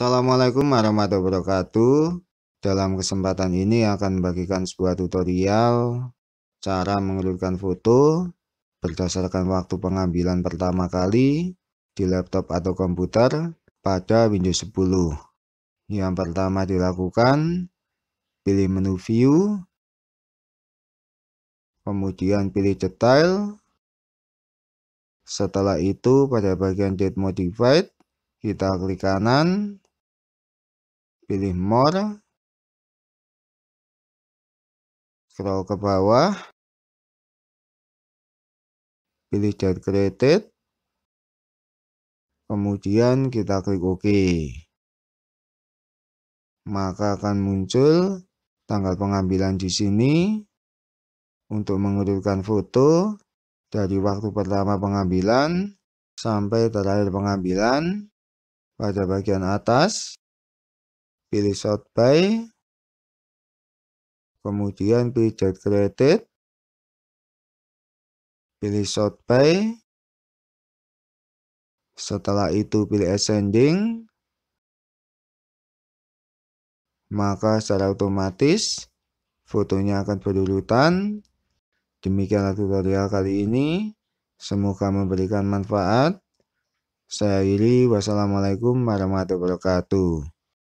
Assalamualaikum warahmatullahi wabarakatuh Dalam kesempatan ini akan membagikan sebuah tutorial Cara mengelurkan foto Berdasarkan waktu pengambilan pertama kali Di laptop atau komputer Pada Windows 10 Yang pertama dilakukan Pilih menu view Kemudian pilih detail Setelah itu pada bagian date modified kita klik kanan, pilih more scroll ke bawah pilih dan created kemudian kita klik OK maka akan muncul tanggal pengambilan di sini untuk mengurutkan foto dari waktu pertama pengambilan sampai terakhir pengambilan pada bagian atas pilih sort by, kemudian pilih get created, pilih sort by, setelah itu pilih ascending, maka secara otomatis fotonya akan berurutan. Demikianlah tutorial kali ini. Semoga memberikan manfaat. Saya yuli wassalamualaikum warahmatullahi wabarakatuh.